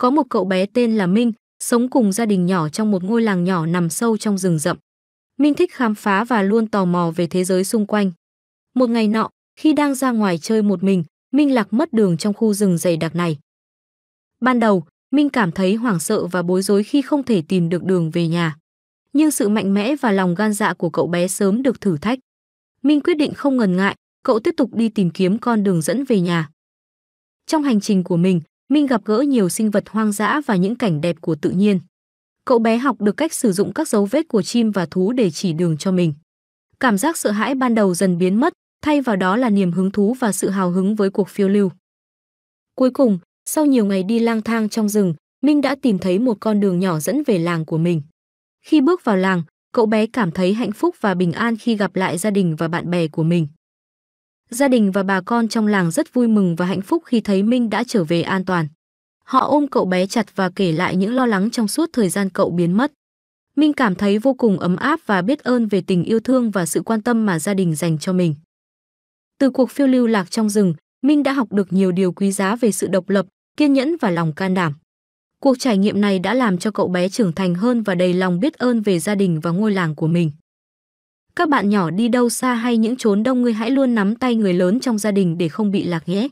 Có một cậu bé tên là Minh, sống cùng gia đình nhỏ trong một ngôi làng nhỏ nằm sâu trong rừng rậm. Minh thích khám phá và luôn tò mò về thế giới xung quanh. Một ngày nọ, khi đang ra ngoài chơi một mình, Minh lạc mất đường trong khu rừng dày đặc này. Ban đầu, Minh cảm thấy hoảng sợ và bối rối khi không thể tìm được đường về nhà. Nhưng sự mạnh mẽ và lòng gan dạ của cậu bé sớm được thử thách. Minh quyết định không ngần ngại, cậu tiếp tục đi tìm kiếm con đường dẫn về nhà. Trong hành trình của mình, Minh gặp gỡ nhiều sinh vật hoang dã và những cảnh đẹp của tự nhiên. Cậu bé học được cách sử dụng các dấu vết của chim và thú để chỉ đường cho mình. Cảm giác sợ hãi ban đầu dần biến mất, thay vào đó là niềm hứng thú và sự hào hứng với cuộc phiêu lưu. Cuối cùng, sau nhiều ngày đi lang thang trong rừng, Minh đã tìm thấy một con đường nhỏ dẫn về làng của mình. Khi bước vào làng, cậu bé cảm thấy hạnh phúc và bình an khi gặp lại gia đình và bạn bè của mình. Gia đình và bà con trong làng rất vui mừng và hạnh phúc khi thấy Minh đã trở về an toàn. Họ ôm cậu bé chặt và kể lại những lo lắng trong suốt thời gian cậu biến mất. Minh cảm thấy vô cùng ấm áp và biết ơn về tình yêu thương và sự quan tâm mà gia đình dành cho mình. Từ cuộc phiêu lưu lạc trong rừng, Minh đã học được nhiều điều quý giá về sự độc lập, kiên nhẫn và lòng can đảm. Cuộc trải nghiệm này đã làm cho cậu bé trưởng thành hơn và đầy lòng biết ơn về gia đình và ngôi làng của mình. Các bạn nhỏ đi đâu xa hay những chốn đông người hãy luôn nắm tay người lớn trong gia đình để không bị lạc nhé.